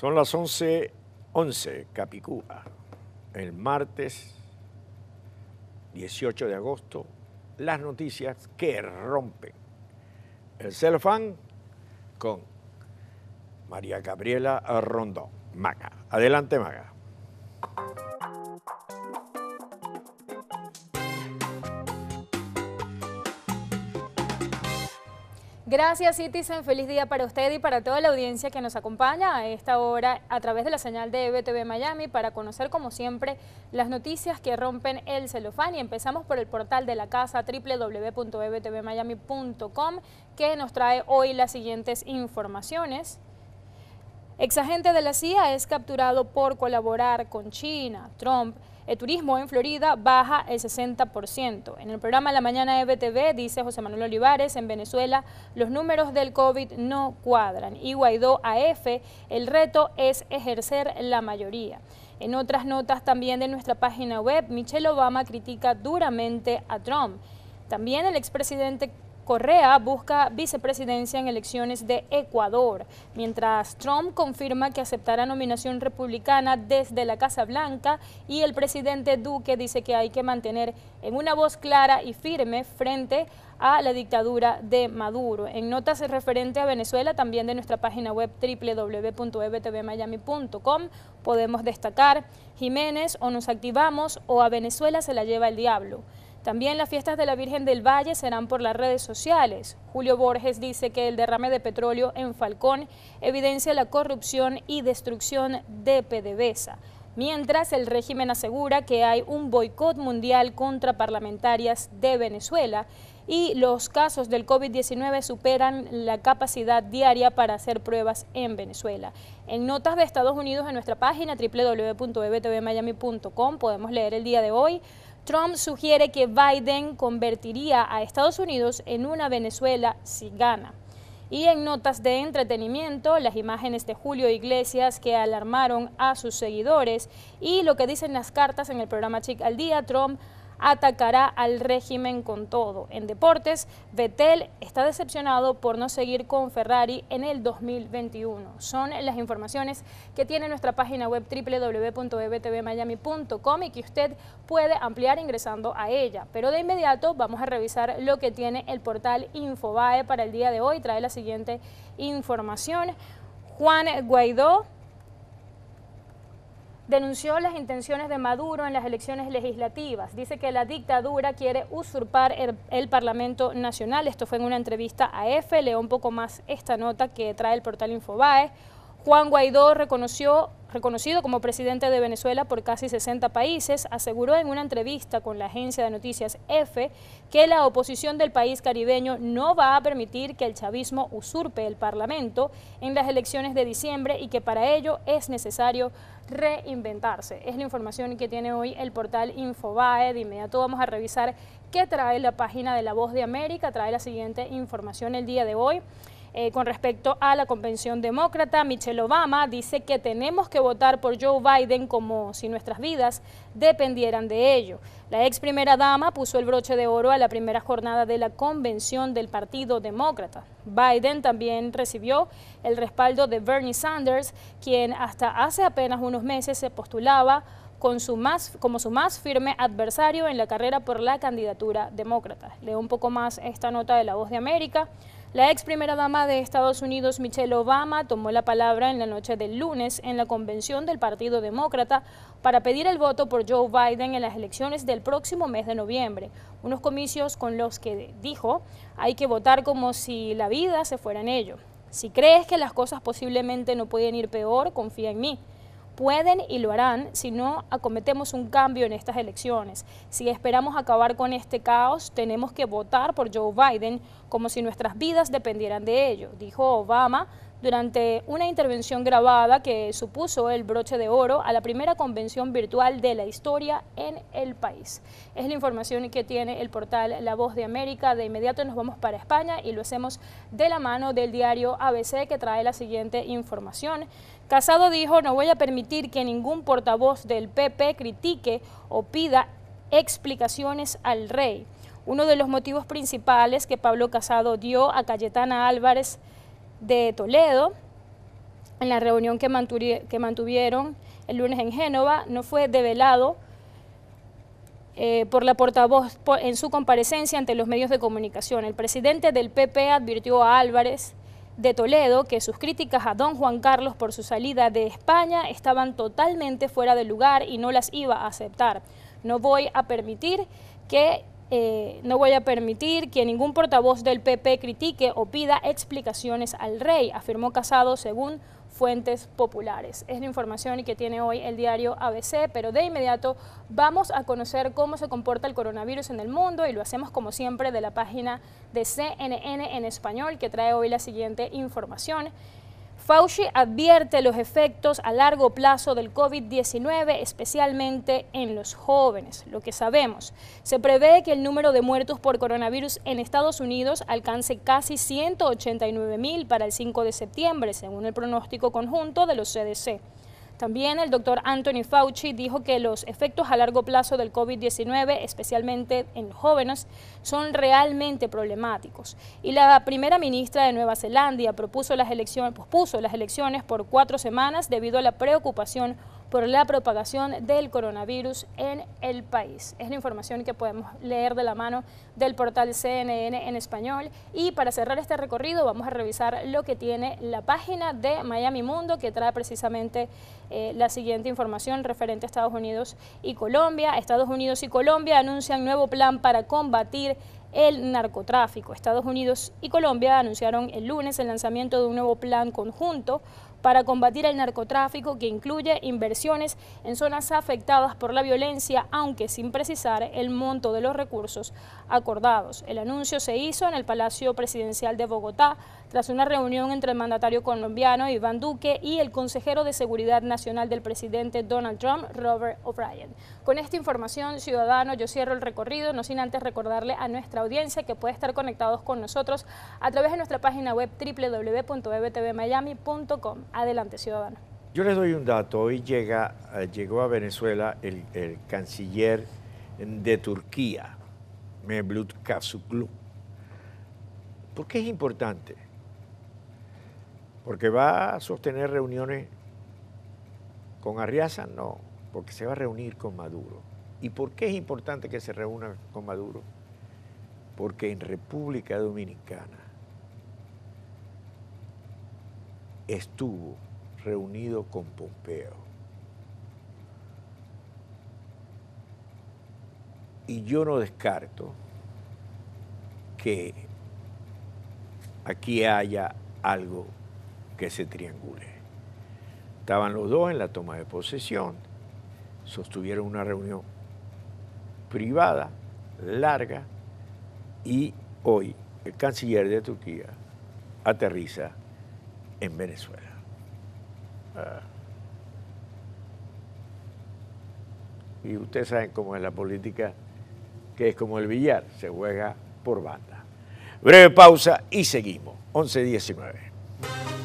Son las 11.11, 11, Capicúa, el martes 18 de agosto, las noticias que rompen el celofán con María Gabriela Rondón, Maga. Adelante, Maga. Gracias, Citizen. Feliz día para usted y para toda la audiencia que nos acompaña a esta hora a través de la señal de EBTV Miami para conocer, como siempre, las noticias que rompen el celofán. Y empezamos por el portal de la casa www.ebtvmiami.com que nos trae hoy las siguientes informaciones. Exagente de la CIA es capturado por colaborar con China. Trump el turismo en Florida baja el 60%. En el programa La Mañana de BTV dice José Manuel Olivares, en Venezuela los números del COVID no cuadran y Guaidó AF, el reto es ejercer la mayoría. En otras notas también de nuestra página web, Michelle Obama critica duramente a Trump. También el expresidente Correa busca vicepresidencia en elecciones de Ecuador, mientras Trump confirma que aceptará nominación republicana desde la Casa Blanca y el presidente Duque dice que hay que mantener en una voz clara y firme frente a la dictadura de Maduro. En notas referente a Venezuela, también de nuestra página web www.ebtvmiami.com, podemos destacar Jiménez o nos activamos o a Venezuela se la lleva el diablo. También las fiestas de la Virgen del Valle serán por las redes sociales. Julio Borges dice que el derrame de petróleo en Falcón evidencia la corrupción y destrucción de PDVSA, mientras el régimen asegura que hay un boicot mundial contra parlamentarias de Venezuela y los casos del COVID-19 superan la capacidad diaria para hacer pruebas en Venezuela. En notas de Estados Unidos en nuestra página www.ebtvmiami.com podemos leer el día de hoy Trump sugiere que Biden convertiría a Estados Unidos en una Venezuela si gana. Y en notas de entretenimiento, las imágenes de Julio Iglesias que alarmaron a sus seguidores y lo que dicen las cartas en el programa Chic al Día, Trump atacará al régimen con todo. En deportes, Vettel está decepcionado por no seguir con Ferrari en el 2021. Son las informaciones que tiene nuestra página web www.ebtvmiami.com y que usted puede ampliar ingresando a ella. Pero de inmediato vamos a revisar lo que tiene el portal Infobae para el día de hoy. Trae la siguiente información. Juan Guaidó denunció las intenciones de Maduro en las elecciones legislativas. Dice que la dictadura quiere usurpar el, Parlamento Nacional. Esto fue en una entrevista a EFE. Leo un poco más esta nota que trae el portal Infobae. Juan Guaidó reconoció reconocido como presidente de Venezuela por casi 60 países, aseguró en una entrevista con la agencia de noticias EFE que la oposición del país caribeño no va a permitir que el chavismo usurpe el Parlamento en las elecciones de diciembre y que para ello es necesario reinventarse. Es la información que tiene hoy el portal Infobae. De inmediato vamos a revisar qué trae la página de La Voz de América, trae la siguiente información el día de hoy. Eh, con respecto a la Convención Demócrata, Michelle Obama dice que tenemos que votar por Joe Biden como si nuestras vidas dependieran de ello. La ex primera dama puso el broche de oro a la primera jornada de la convención del Partido Demócrata. Biden también recibió el respaldo de Bernie Sanders, quien hasta hace apenas unos meses se postulaba con su más, como su más firme adversario en la carrera por la candidatura demócrata. Leo un poco más esta nota de La Voz de América. La ex primera dama de Estados Unidos, Michelle Obama, tomó la palabra en la noche del lunes en la convención del Partido Demócrata para pedir el voto por Joe Biden en las elecciones del próximo mes de noviembre, unos comicios con los que dijo, hay que votar como si la vida se fuera en ello. Si crees que las cosas posiblemente no pueden ir peor, confía en mí pueden y lo harán si no acometemos un cambio en estas elecciones. Si esperamos acabar con este caos, tenemos que votar por Joe Biden como si nuestras vidas dependieran de ello, dijo Obama durante una intervención grabada que supuso el broche de oro a la primera convención virtual de la historia en el país. Es la información que tiene el portal La Voz de América. De inmediato nos vamos para España y lo hacemos de la mano del diario ABC que trae la siguiente información. Casado dijo, no voy a permitir que ningún portavoz del PP critique o pida explicaciones al rey. Uno de los motivos principales que Pablo Casado dio a Cayetana Álvarez de Toledo en la reunión que, mantuvieron el lunes en Génova no fue develado eh, por la portavoz en su comparecencia ante los medios de comunicación. El presidente del PP advirtió a Álvarez de Toledo que sus críticas a don Juan Carlos por su salida de España estaban totalmente fuera de lugar y no las iba a aceptar. No voy a permitir que eh, no voy a permitir que ningún portavoz del PP critique o pida explicaciones al rey, afirmó Casado según fuentes populares. Es la información que tiene hoy el diario ABC, pero de inmediato vamos a conocer cómo se comporta el coronavirus en el mundo y lo hacemos como siempre de la página de CNN en español que trae hoy la siguiente información. Fauci advierte los efectos a largo plazo del COVID-19, especialmente en los jóvenes, lo que sabemos. Se prevé que el número de muertos por coronavirus en Estados Unidos alcance casi 189.000 mil para el 5 de septiembre, según el pronóstico conjunto de los CDC. También el doctor Anthony Fauci dijo que los efectos a largo plazo del COVID-19, especialmente en jóvenes, son realmente problemáticos. Y la primera ministra de Nueva Zelanda propuso las elecciones, pospuso las elecciones por cuatro semanas debido a la preocupación por la propagación del coronavirus en el país. Es la información que podemos leer de la mano del portal CNN en español. Y para cerrar este recorrido vamos a revisar lo que tiene la página de Miami Mundo, que trae precisamente eh, la siguiente información referente a Estados Unidos y Colombia. Estados Unidos y Colombia anuncian nuevo plan para combatir el narcotráfico. Estados Unidos y Colombia anunciaron el lunes el lanzamiento de un nuevo plan conjunto para combatir el narcotráfico que incluye inversiones en zonas afectadas por la violencia, aunque sin precisar el monto de los recursos acordados. El anuncio se hizo en el Palacio Presidencial de Bogotá tras una reunión entre el mandatario colombiano Iván Duque y el consejero de Seguridad Nacional del presidente Donald Trump, Robert O'Brien. Con esta información, ciudadano, yo cierro el recorrido, no sin antes recordarle a nuestra audiencia que puede estar conectados con nosotros a través de nuestra página web www.ebtvmiami.com. Adelante, ciudadano. Yo les doy un dato. Hoy llega, eh, llegó a Venezuela el, canciller de Turquía, Mevlut Kazuklu. ¿Por qué es importante? Porque va a sostener reuniones con Arriaza, no, porque se va a reunir con Maduro. ¿Y por qué es importante que se reúna con Maduro? Porque en República Dominicana estuvo reunido con Pompeo. Y yo no descarto que aquí haya algo que se triangule. Estaban los dos en la toma de posesión, sostuvieron una reunión privada, larga, y hoy el canciller de Turquía aterriza en Venezuela. Ah. Y ustedes saben cómo es la política, que es como el billar, se juega por banda. Breve pausa y seguimos. 11.19.